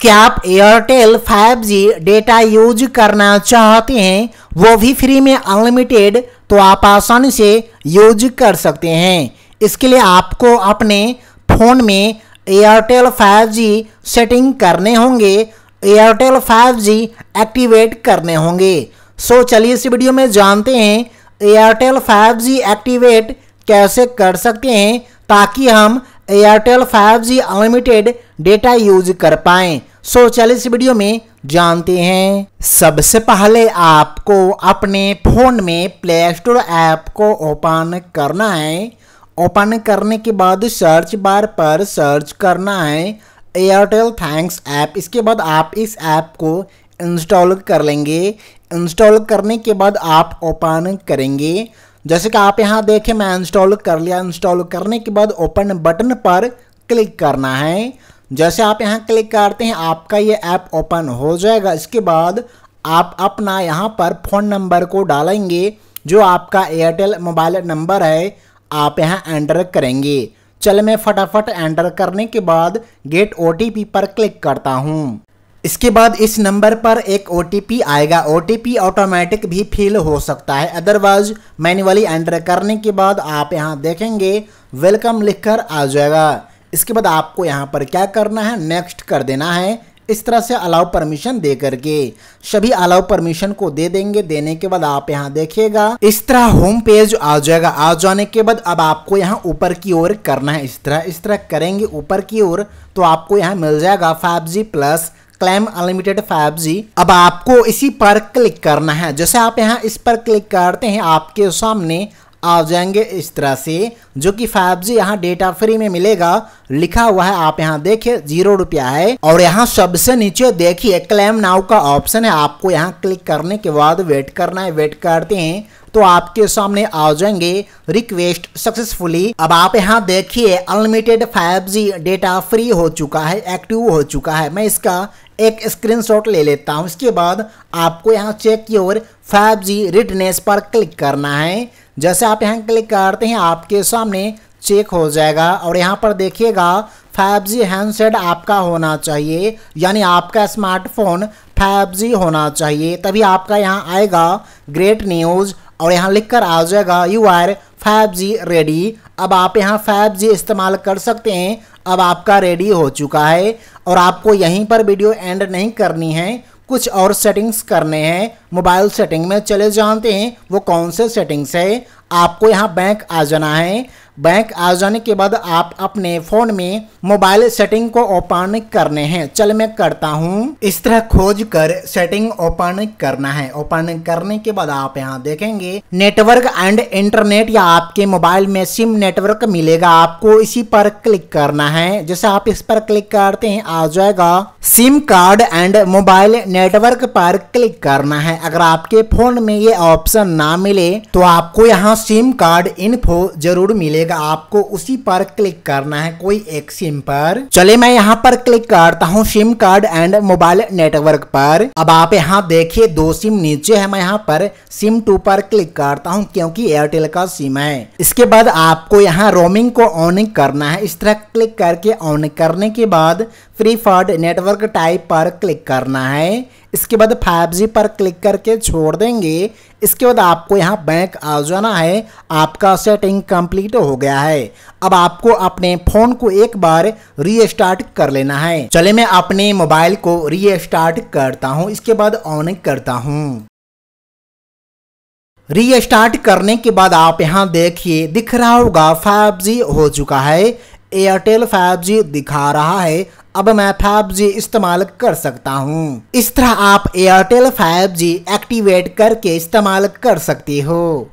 क्या आप Airtel 5G data use करना चाहते हैं वो भी फ्री में अनलिमिटेड तो आप आसानी से यूज कर सकते हैं इसके लिए आपको अपने फ़ोन में एयरटेल 5G सेटिंग करने होंगे एयरटेल 5G एक्टिवेट करने होंगे सो चलिए इस वीडियो में जानते हैं एयरटेल 5G एक्टिवेट कैसे कर सकते हैं ताकि हम Airtel 5G unlimited data use कर पाएँ सो चल इस वीडियो में जानते हैं सबसे पहले आपको अपने फ़ोन में प्ले स्टोर ऐप को ओपन करना है ओपन करने के बाद सर्च बार पर सर्च करना है एयरटेल थैंक्स ऐप इसके बाद आप इस ऐप को इंस्टॉल कर लेंगे इंस्टॉल करने के बाद आप ओपन करेंगे जैसे कि आप यहाँ देखें मैं इंस्टॉल कर लिया इंस्टॉल करने के बाद ओपन बटन पर क्लिक करना है जैसे आप यहाँ क्लिक करते हैं आपका ये ऐप ओपन हो जाएगा इसके बाद आप अपना यहाँ पर फ़ोन नंबर को डालेंगे जो आपका एयरटेल मोबाइल नंबर है आप यहाँ एंटर करेंगे चल मैं फटाफट एंटर करने के बाद गेट ओ पर क्लिक करता हूँ इसके बाद इस नंबर पर एक ओ आएगा ओ ऑटोमेटिक भी फिल हो सकता है अदरवाइज मैनुअली एंटर करने के बाद आप यहाँ देखेंगे वेलकम लिखकर आ जाएगा इसके बाद आपको यहाँ पर क्या करना है नेक्स्ट कर देना है इस तरह से अलाउ परमिशन दे करके सभी अलाउ परमिशन को दे देंगे देने के बाद आप यहां देखिएगा इस तरह होम पेज आ जाएगा आ जाने के बाद अब आपको यहाँ ऊपर की ओर करना है इस तरह इस तरह करेंगे ऊपर की ओर तो आपको यहाँ मिल जाएगा five G plus claim unlimited five G अब आपको इसी पर क्लिक करना है जैसे आप यहाँ इस पर क्लिक करते हैं आपके सामने आ जाएंगे इस तरह से जो कि 5G यहाँ डेटा फ्री में मिलेगा लिखा हुआ है आप यहाँ देखिए जीरो रुपया है और यहाँ सबसे नीचे देखिए क्लेम नाउ का ऑप्शन है आपको यहाँ क्लिक करने के बाद वेट करना है वेट करते हैं तो आपके सामने आ जाएंगे रिक्वेस्ट सक्सेसफुली अब आप यहाँ देखिए अनलिमिटेड 5G डेटा फ्री हो चुका है एक्टिव हो चुका है मैं इसका एक स्क्रीनशॉट ले लेता हूँ इसके बाद आपको यहाँ चेक की ओर 5G रिटनेस पर क्लिक करना है जैसे आप यहाँ क्लिक करते हैं आपके सामने चेक हो जाएगा और यहाँ पर देखिएगा 5G हैंडसेट आपका होना चाहिए यानी आपका स्मार्टफोन 5G होना चाहिए तभी आपका यहाँ आएगा ग्रेट न्यूज़ और यहाँ लिखकर आ जाएगा यू आर 5G रेडी अब आप यहाँ 5G इस्तेमाल कर सकते हैं अब आपका रेडी हो चुका है और आपको यहीं पर वीडियो एंड नहीं करनी है कुछ और सेटिंग्स करने हैं मोबाइल सेटिंग में चले जानते हैं वो कौन से सेटिंग्स है आपको यहाँ बैंक आ जाना है बैंक आ जाने के बाद आप अपने फोन में मोबाइल सेटिंग को ओपन करने हैं चल मैं करता हूँ इस तरह खोज कर सेटिंग ओपन करना है ओपन करने के बाद आप यहाँ देखेंगे नेटवर्क एंड इंटरनेट या आपके मोबाइल में सिम नेटवर्क मिलेगा आपको इसी पर क्लिक करना है जैसे आप इस पर क्लिक करते हैं आ जाएगा sim card and mobile network पर क्लिक करना है अगर आपके फोन में ये ऑप्शन ना मिले तो आपको यहाँ सिम कार्ड इन्फो जरूर मिलेगा मिलेगा आपको उसी पर क्लिक करना है कोई एक सिम पर चले मैं यहाँ पर क्लिक करता हूँ sim card and mobile network पर अब आप यहाँ देखिए दो सिम नीचे है मैं यहाँ पर सिम टू पर क्लिक करता हूँ क्योंकि एयरटेल का सिम है इसके बाद आपको यहाँ रोमिंग को ऑन करना है इस तरह क्लिक करके ऑन करने के बाद फ्री फॉर्ड नेटवर्क टाइप पर क्लिक करना है इसके बाद 5G पर क्लिक करके छोड़ देंगे इसके बाद आपको यहाँ बैंक आ जाना है आपका सेटिंग कंप्लीट हो गया है अब आपको अपने फ़ोन को एक बार रीस्टार्ट कर लेना है चले मैं अपने मोबाइल को रीस्टार्ट करता हूँ इसके बाद ऑन करता हूँ रीस्टार्ट करने के बाद आप यहाँ देखिए दिख रहा होगा 5G हो चुका है एयरटेल 5G दिखा रहा है अब मैं फाइव जी इस्तेमाल कर सकता हूँ इस तरह आप एयरटेल फाइव जी एक्टिवेट करके इस्तेमाल कर सकते हो